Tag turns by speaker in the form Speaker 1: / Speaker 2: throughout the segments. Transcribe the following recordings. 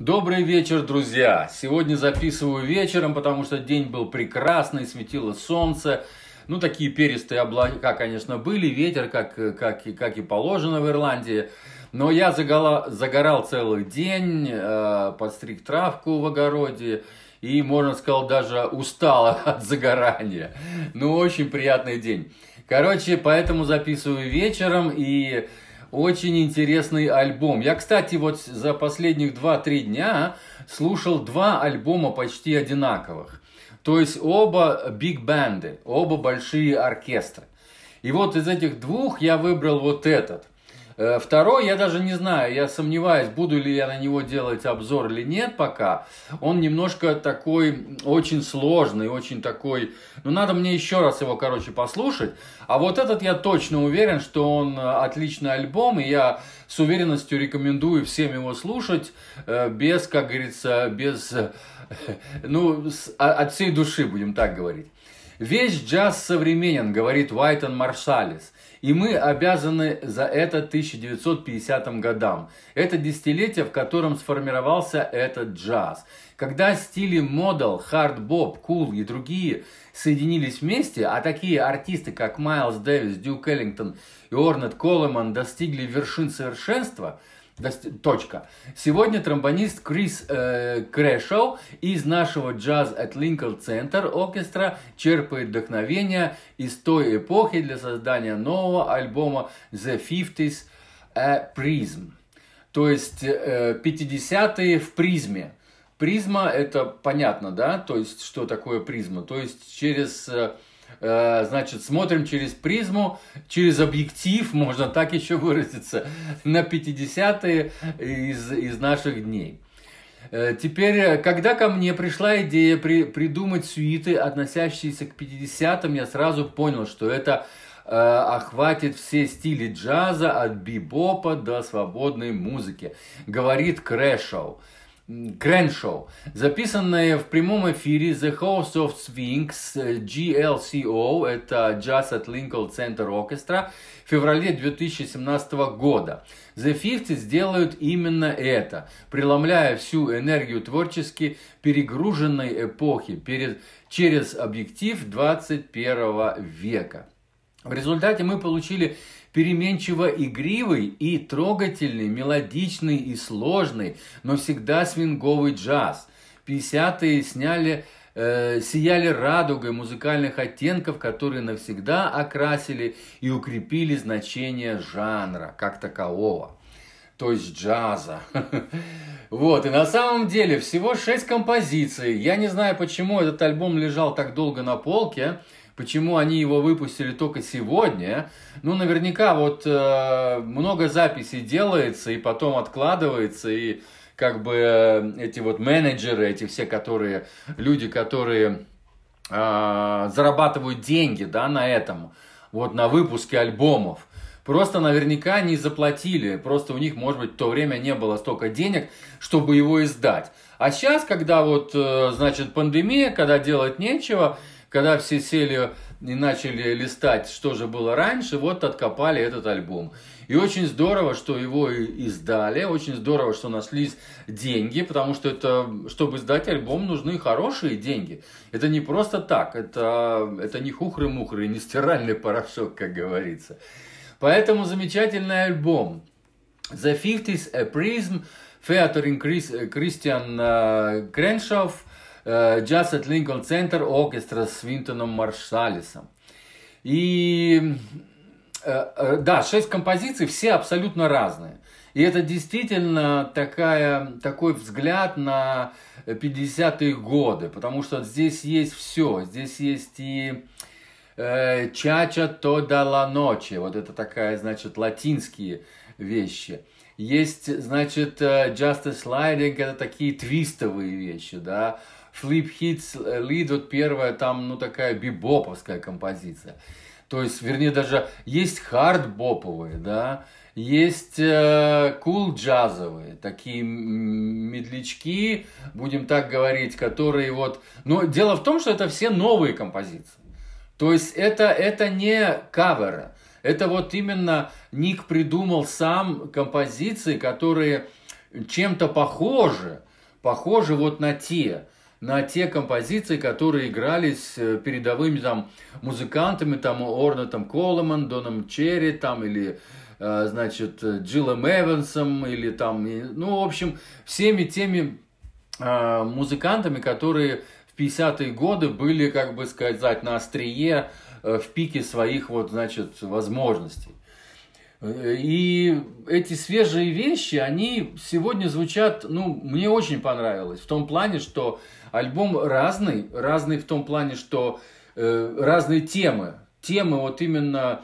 Speaker 1: Добрый вечер, друзья! Сегодня записываю вечером, потому что день был прекрасный, светило солнце. Ну, такие перистые облака, конечно, были, ветер, как, как, и как и положено в Ирландии. Но я загала, загорал целый день, э, подстриг травку в огороде и, можно сказать, даже устал от загорания. Ну, очень приятный день. Короче, поэтому записываю вечером и... Очень интересный альбом. Я, кстати, вот за последних 2-3 дня слушал два альбома почти одинаковых. То есть оба биг-бенды, оба большие оркестры. И вот из этих двух я выбрал вот этот. Э, второй, я даже не знаю, я сомневаюсь, буду ли я на него делать обзор или нет пока. Он немножко такой очень сложный, очень такой... Ну, надо мне еще раз его, короче, послушать. А вот этот я точно уверен, что он э, отличный альбом, и я с уверенностью рекомендую всем его слушать, э, без, как говорится, без... Ну, от всей души, будем так говорить. Весь джаз современен, говорит Уайтон Маршалис. И мы обязаны за это 1950 годам. Это десятилетие, в котором сформировался этот джаз. Когда стили модел, хард-боб, кул и другие соединились вместе, а такие артисты, как Майлз Дэвис, Дюк Эллингтон и Орнет Колеман достигли вершин совершенства – Точка. Сегодня тромбонист Крис э, Крэшоу из нашего Jazz at Lincoln Center оркестра черпает вдохновение из той эпохи для создания нового альбома The Fifties A э, Prism. То есть э, 50-е в призме. Призма это понятно, да? То есть что такое призма? То есть через... Э, Э, значит, смотрим через призму, через объектив, можно так еще выразиться, на 50-е из, из наших дней. Э, теперь, э, когда ко мне пришла идея при, придумать сюиты, относящиеся к 50-м, я сразу понял, что это э, охватит все стили джаза от бибопа до свободной музыки, говорит Крэшоу. Креншоу, записанное в прямом эфире The House of Sphinx э, GLCO, это Jazz at Lincoln Center Orchestra, в феврале 2017 года. The 50 сделают именно это, преломляя всю энергию творчески перегруженной эпохи перед, через объектив 21 века. В результате мы получили переменчиво игривый и трогательный, мелодичный и сложный, но всегда свинговый джаз. 50-е сняли э, сияли радугой музыкальных оттенков, которые навсегда окрасили и укрепили значение жанра как такового то есть джаза. вот, и на самом деле всего шесть композиций. Я не знаю, почему этот альбом лежал так долго на полке. Почему они его выпустили только сегодня? Ну, наверняка вот э, много записей делается и потом откладывается, и как бы э, эти вот менеджеры, эти все, которые, люди, которые э, зарабатывают деньги, да, на этом, вот на выпуске альбомов, Просто наверняка не заплатили, просто у них, может быть, в то время не было столько денег, чтобы его издать. А сейчас, когда вот, э, значит, пандемия, когда делать нечего, когда все сели и начали листать, что же было раньше, вот откопали этот альбом. И очень здорово, что его издали, очень здорово, что нашлись деньги, потому что это, чтобы издать альбом, нужны хорошие деньги. Это не просто так, это, это не хухры-мухры, не стиральный порошок, как говорится. Поэтому замечательный альбом. The 50s A Prism, featuring Christian э, Креншов, Э, Jazz at Lincoln Center оркестра с Винтоном Маршалисом. И э, э, да, шесть композиций, все абсолютно разные. И это действительно такая, такой взгляд на 50-е годы, потому что здесь есть все. Здесь есть и э, чача то дала ночи, вот это такая, значит, латинские вещи. Есть, значит, Justice Sliding, это такие твистовые вещи, да, Sleep Hits э, Lead, вот первая там, ну, такая бибоповская композиция. То есть, вернее, даже есть хардбоповые, да, есть э, кул э, cool такие медлячки, будем так говорить, которые вот... Но дело в том, что это все новые композиции. То есть это, это не каверы. Это вот именно Ник придумал сам композиции, которые чем-то похожи, похожи вот на те на те композиции, которые игрались э, передовыми там музыкантами, там Орнатом Коломан, Доном Черри, там или э, значит, э, Джиллом Эвансом или там, ну, в общем, всеми теми э, музыкантами, которые в 50-е годы были, как бы сказать, на острие э, в пике своих, вот, значит, возможностей. И эти свежие вещи, они сегодня звучат, ну, мне очень понравилось. В том плане, что альбом разный. Разный в том плане, что э, разные темы. Темы вот именно...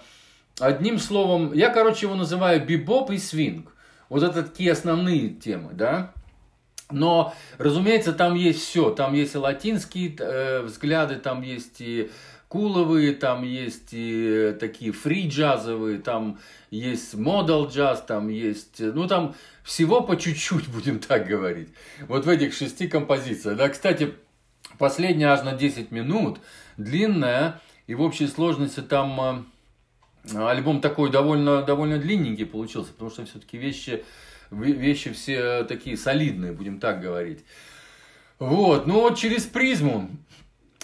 Speaker 1: Одним словом, я, короче, его называю бибоп и свинг. Вот это такие основные темы, да? Но, разумеется, там есть все. Там есть и латинские э, взгляды, там есть и куловые, там есть и э, такие фри-джазовые, там есть модал джаз, там есть, э, ну там всего по чуть-чуть, будем так говорить. Вот в этих шести композициях. Да, кстати, последняя аж на 10 минут, длинная, и в общей сложности там э, альбом такой довольно, довольно длинненький получился, потому что все-таки вещи, вещи все такие солидные, будем так говорить. Вот, но ну, через призму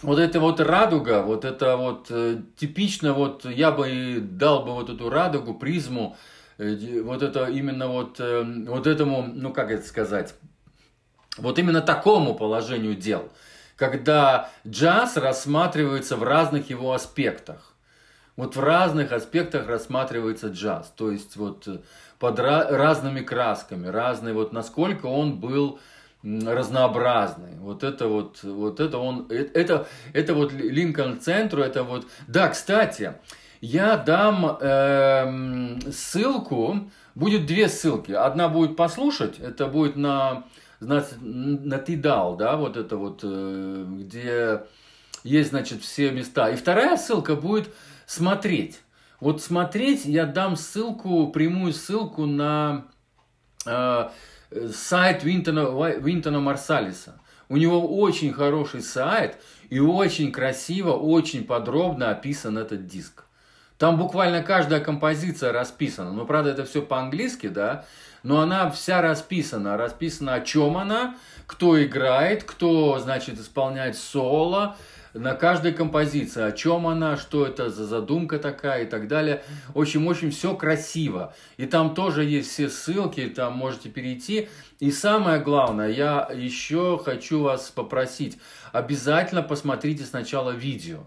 Speaker 1: вот эта вот радуга, вот это вот э, типично, вот я бы и дал бы вот эту радугу, призму, э, вот это именно вот, э, вот этому, ну как это сказать, вот именно такому положению дел, когда джаз рассматривается в разных его аспектах. Вот в разных аспектах рассматривается джаз, то есть вот под ra- разными красками, разный вот насколько он был разнообразный. Вот это вот, вот это он, э, это, это вот Линкольн Центру, это вот... Да, кстати, я дам э, ссылку, будет две ссылки. Одна будет послушать, это будет на, значит, на Тидал, да, вот это вот, э, где есть, значит, все места. И вторая ссылка будет смотреть. Вот смотреть я дам ссылку, прямую ссылку на... Э, сайт Винтона, Винтона Марсалиса. У него очень хороший сайт, и очень красиво, очень подробно описан этот диск. Там буквально каждая композиция расписана. Ну, правда, это все по-английски, да, но она вся расписана. Расписана, о чем она, кто играет, кто, значит, исполняет соло, на каждой композиции, о чем она, что это за задумка такая и так далее. В общем, очень все красиво. И там тоже есть все ссылки, там можете перейти. И самое главное, я еще хочу вас попросить, обязательно посмотрите сначала видео.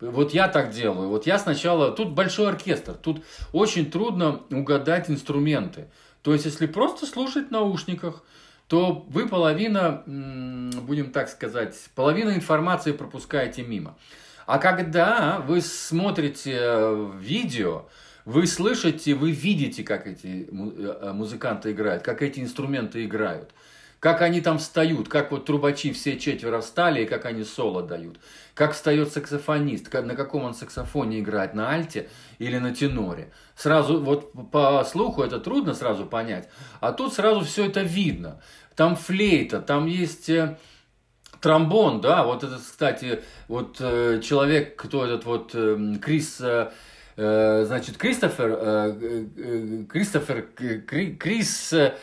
Speaker 1: Вот я так делаю. Вот я сначала... Тут большой оркестр. Тут очень трудно угадать инструменты. То есть, если просто слушать в наушниках, то вы половина, будем так сказать, половина информации пропускаете мимо. А когда вы смотрите э, видео, вы слышите, вы видите, как эти э, э, музыканты играют, как эти инструменты играют – как они там встают, как вот трубачи все четверо встали, и как они соло дают. Как встает саксофонист, как, на каком он саксофоне играет, на альте или на теноре. Сразу, вот по слуху это трудно сразу понять, а тут сразу все это видно. Там флейта, там есть э, тромбон, да, вот этот, кстати, вот э, человек, кто этот вот э, Крис, э, э значит, Кристофер, э, э, э Кристофер, э, Крис, э,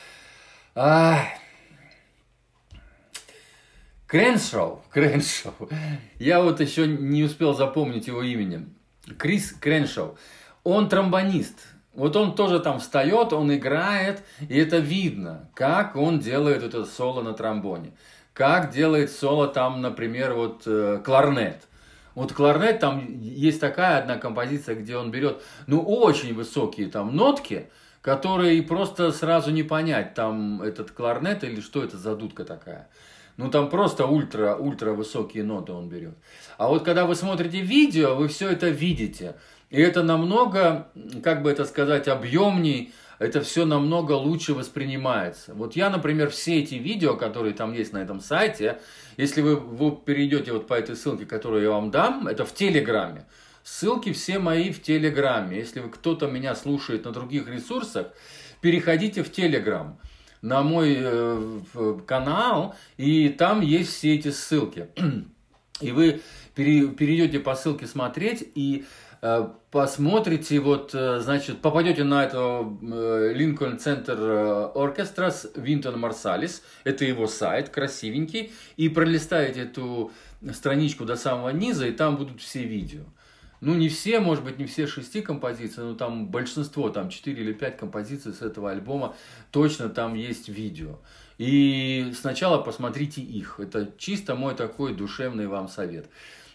Speaker 1: Креншоу, Креншоу, я вот еще не успел запомнить его имени, Крис Креншоу, он тромбонист, вот он тоже там встает, он играет, и это видно, как он делает это соло на тромбоне, как делает соло там, например, вот э, кларнет. Вот кларнет, там есть такая одна композиция, где он берет, ну, очень высокие там нотки, которые просто сразу не понять, там этот кларнет или что это за дудка такая. Ну, там просто ультра, ультра высокие ноты он берет. А вот когда вы смотрите видео, вы все это видите. И это намного, как бы это сказать, объемней, это все намного лучше воспринимается. Вот я, например, все эти видео, которые там есть на этом сайте, если вы, вы перейдете вот по этой ссылке, которую я вам дам, это в Телеграме, Ссылки все мои в Телеграме. Если кто-то меня слушает на других ресурсах, переходите в Телеграм на мой э, э канал, и там есть все эти ссылки. И вы перейдете по ссылке смотреть и э, посмотрите, вот, э, значит, попадете на это Линкольн Центр Оркестра с Винтон Марсалис, это его сайт, красивенький, и пролистаете эту страничку до самого низа, и там будут все видео ну не все, может быть, не все шести композиции, но там большинство, там четыре или пять композиций с этого альбома, точно там есть видео. И сначала посмотрите их, это чисто мой такой душевный вам совет.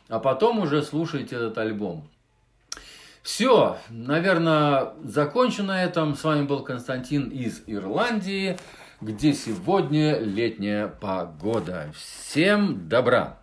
Speaker 1: А потом уже слушайте этот альбом. Все, наверное, закончу на этом. С вами был Константин из Ирландии, где сегодня летняя погода. Всем добра!